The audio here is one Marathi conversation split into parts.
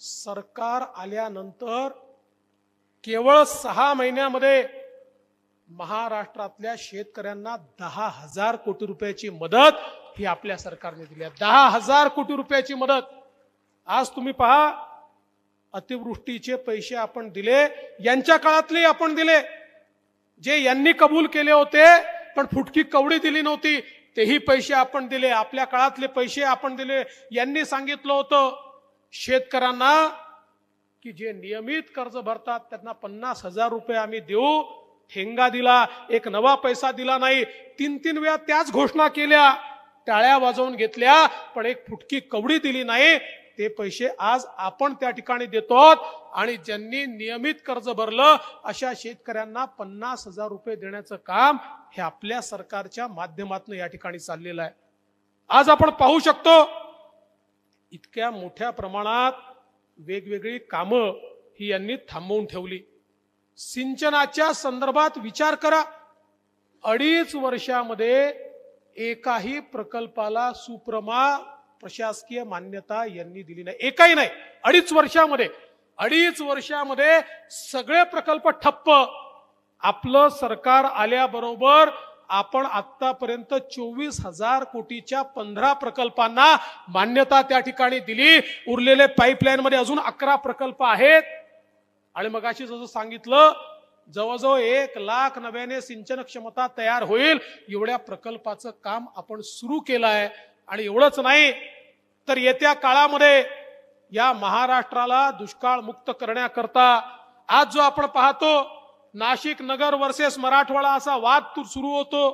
सरकार आल्यानंतर केवळ सहा महिन्यामध्ये महाराष्ट्रातल्या शेतकऱ्यांना दहा हजार कोटी रुपयाची मदत ही आपल्या सरकारने दिली आहे दहा हजार कोटी रुपयाची मदत आज तुम्ही पहा अतिवृष्टीचे पैसे आपण दिले यांच्या काळातले आपण दिले जे यांनी कबूल केले होते पण फुटकी कवडी दिली नव्हती तेही पैसे आपण दिले आपल्या काळातले पैसे आपण दिले यांनी सांगितलं होतं शेतकऱ्यांना की जे नियमित कर्ज भरतात त्यांना पन्नास हजार रुपये आम्ही देऊ ठेंगा दिला एक नवा पैसा दिला नाही तीन तीन वेळा त्याच घोषणा केल्या टाळ्या वाजवून घेतल्या पण एक फुटकी कवडी दिली नाही ते पैसे आज आपण त्या ठिकाणी देतो आणि ज्यांनी नियमित कर्ज भरलं अशा शेतकऱ्यांना पन्नास हजार रुपये देण्याचं काम हे आपल्या सरकारच्या माध्यमातून या ठिकाणी चाललेलं आहे आज आपण पाहू शकतो इतक्या मोठ्या प्रमाणात वेगवेगळी कामं ही यांनी थांबवून ठेवली सिंचनाच्या संदर्भात विचार करा अडीच वर्षामध्ये एकाही प्रकल्पाला सुप्रमा प्रशासकीय मान्यता यांनी दिली नाही एकाही नाही अडीच वर्षामध्ये अडीच वर्षामध्ये सगळे प्रकल्प ठप्प आपलं सरकार आल्याबरोबर आपण आतापर्यंत चोवीस हजार कोटीच्या पंधरा प्रकल्पांना मान्यता त्या ठिकाणी दिली उरलेले पाईपलाईन मध्ये अजून अकरा प्रकल्प आहेत आणि मग अशी जसं सांगितलं जवळजवळ एक लाख नव्याने सिंचन क्षमता तयार होईल एवढ्या प्रकल्पाचं काम आपण सुरू केलं आहे आणि एवढंच नाही तर येत्या काळामध्ये या महाराष्ट्राला दुष्काळ मुक्त करण्याकरता आज जो आपण पाहतो नाशिक नगर वर्सेस मराठवाडा असा वाद सुरू होतो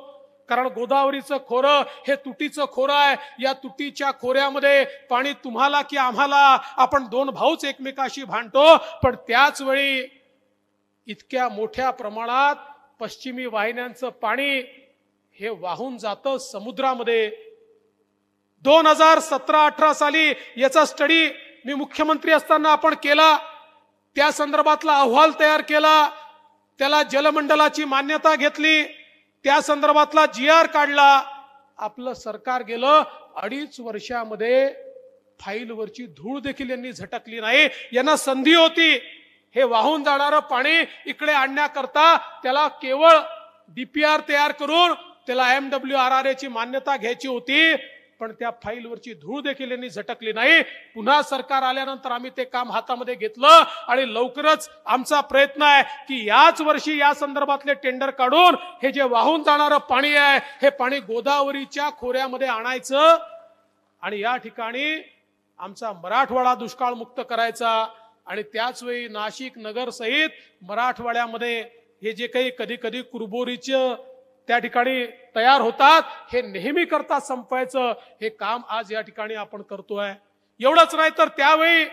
कारण गोदावरीचं खोरं हे तुटीचं खोरं आहे या तुटीच्या खोऱ्यामध्ये पाणी तुम्हाला की आम्हाला आपण दोन भाऊच एकमेकाशी भांडतो पण त्याच वेळी इतक्या मोठ्या प्रमाणात पश्चिमी वाहिन्यांचं पाणी हे वाहून जातं समुद्रामध्ये दोन हजार सतरा अठरा साली याचा स्टडी मी मुख्यमंत्री असताना आपण केला त्या संदर्भातला अहवाल तयार केला त्याला जलमंडलाची मान्यता घेतली त्या संदर्भातला जी आर काढला आपलं सरकार गेलं अडीच वर्षामध्ये फाईलवरची धूळ देखील यांनी झटकली नाही यांना संधी होती हे वाहून जाणारं पाणी इकडे आणण्याकरता त्याला केवळ डीपीआर तयार करून त्याला एमडब्ल्यू आर आर एची मान्यता घ्यायची होती पण त्या फाईलवरची धूळ देखील यांनी झटकली नाही पुन्हा सरकार आल्यानंतर आम्ही ते काम हातामध्ये घेतलं आणि लवकरच आमचा प्रयत्न आहे की याच वर्षी या संदर्भातले टेंडर काढून हे जे वाहून जाणारं पाणी आहे हे पाणी गोदावरीच्या खोऱ्यामध्ये आणायचं आणि या ठिकाणी आमचा मराठवाडा दुष्काळमुक्त करायचा आणि त्याच वेळी नाशिक नगर सहित मराठवाड्यामध्ये हे जे काही कधी कधी कुरबोरीचं त्या ठिकाणी तयार होतात हे नेहमी करता संपवायचं हे काम आज या ठिकाणी आपण करतोय एवढंच नाही तर त्यावेळी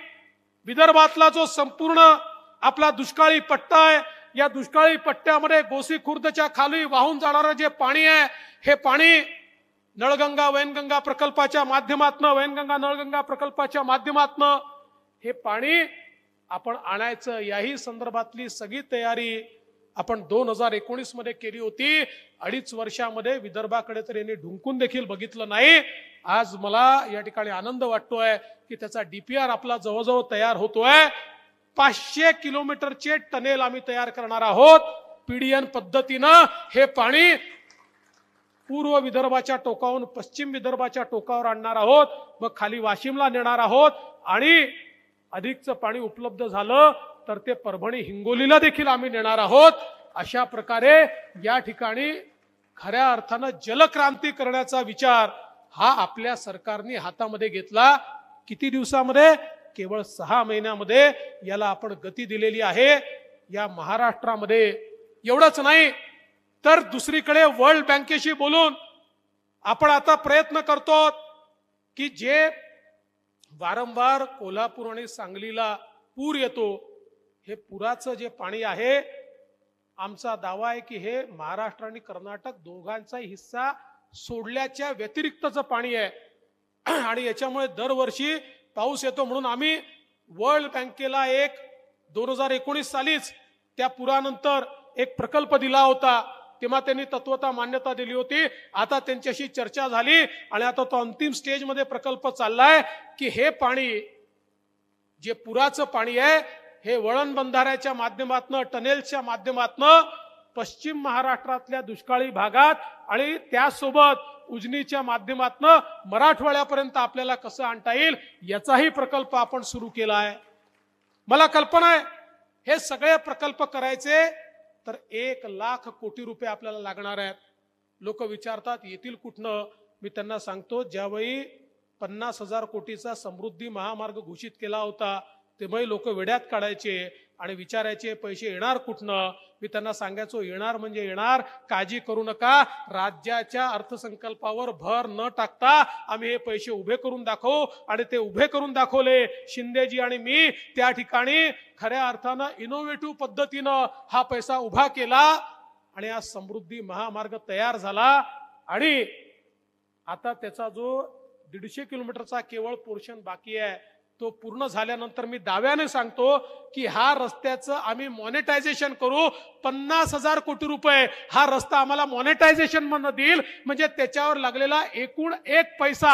विदर्भातला जो संपूर्ण आपला दुष्काळी पट्टा आहे या दुष्काळी पट्ट्यामध्ये गोसी खुर्दच्या खाली वाहून जाणारं जे पाणी आहे हे पाणी नळगंगा वैनगंगा प्रकल्पाच्या माध्यमातून वैनगंगा नळगंगा प्रकल्पाच्या माध्यमातून हे पाणी आपण आणायचं याही संदर्भातली सगळी तयारी आपण दोन हजार एकोणीस मध्ये केली होती अडीच वर्षामध्ये विदर्भाकडे तर यांनी ढुंकून देखील बघितलं नाही आज मला या ठिकाणी आनंद वाटतोय की त्याचा डीपीआर आपला जवळजवळ तयार होतोय पाचशे किलोमीटरचे टनेल आम्ही तयार करणार आहोत पीडीएन पद्धतीनं हे पाणी पूर्व विदर्भाच्या टोकावरून पश्चिम विदर्भाच्या टोकावर आणणार आहोत मग खाली वाशिमला नेणार आहोत आणि अधिकचं पाणी उपलब्ध झालं तर ते परभणी हिंगोलीला देखील आम्ही नेणार आहोत अशा प्रकारे या ठिकाणी खऱ्या अर्थानं जलक्रांती करण्याचा विचार हा आपल्या सरकारने हातामध्ये घेतला किती दिवसामध्ये केवळ सहा महिन्यामध्ये याला आपण गती दिलेली आहे या महाराष्ट्रामध्ये एवढंच नाही तर दुसरीकडे वर्ल्ड बँकेशी बोलून आपण आता प्रयत्न करतो की जे वारंवार कोल्हापूर आणि सांगलीला पूर येतो हे पुराचं जे पाणी आहे आमचा दावा आहे की हे महाराष्ट्र आणि कर्नाटक दोघांचा हिस्सा सोडल्याच्या व्यतिरिक्तचं पाणी आहे आणि याच्यामुळे दरवर्षी पाऊस येतो म्हणून आम्ही वर्ल्ड बँकेला एक दोन हजार एकोणीस सालीच त्या पुरानंतर एक प्रकल्प दिला होता तेव्हा त्यांनी तत्वता मान्यता दिली होती आता त्यांच्याशी चर्चा झाली आणि आता तो अंतिम स्टेजमध्ये प्रकल्प चाललाय की हे पाणी जे पुराचं पाणी आहे हे वळण बंधाऱ्याच्या माध्यमातनं टनेलच्या माध्यमातनं पश्चिम महाराष्ट्रातल्या दुष्काळी भागात आणि त्यासोबत उजनीच्या माध्यमातनं मराठवाड्यापर्यंत आपल्याला कसं आणता येईल याचाही प्रकल्प आपण सुरू केला आहे मला कल्पना आहे हे सगळे प्रकल्प करायचे तर एक लाख कोटी रुपये आपल्याला लागणार आहेत लोक विचारतात येतील कुठनं मी त्यांना सांगतो ज्यावेळी पन्नास हजार कोटीचा समृद्धी महामार्ग घोषित केला होता तेव्हाही लोक वेड्यात काढायचे आणि विचारायचे पैसे येणार कुठनं मी त्यांना सांगायचो येणार म्हणजे येणार काळजी करू नका राज्याच्या अर्थसंकल्पावर भर न टाकता आम्ही हे पैसे उभे करून दाखवू आणि ते उभे करून दाखवले शिंदेजी आणि मी त्या ठिकाणी खऱ्या अर्थानं इनोव्हेटिव्ह पद्धतीनं हा पैसा उभा केला आणि हा समृद्धी महामार्ग तयार झाला आणि आता त्याचा जो दीडशे किलोमीटरचा केवळ पोर्शन बाकी आहे तो पूर्ण झाल्यानंतर मी दाव्याने सांगतो की हा रस्त्याचं आम्ही मॉनिटायझेशन करू पन्नास हजार कोटी रुपये हा रस्ता आम्हाला मॉनिटायझेशन मधनं देईल म्हणजे त्याच्यावर लागलेला एकूण एक पैसा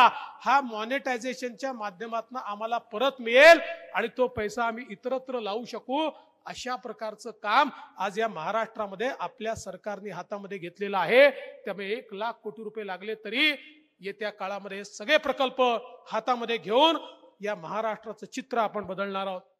हा मॉनिटायझेशनच्या माध्यमातून आम्हाला परत मिळेल आणि तो पैसा आम्ही इतरत्र लावू शकू अशा प्रकारचं काम आज या महाराष्ट्रामध्ये आपल्या सरकारने हातामध्ये घेतलेलं आहे त्यामुळे एक लाख कोटी रुपये लागले तरी येत्या काळामध्ये सगळे प्रकल्प हातामध्ये घेऊन या महाराष्ट्राचं चित्र आपण बदलणार आहोत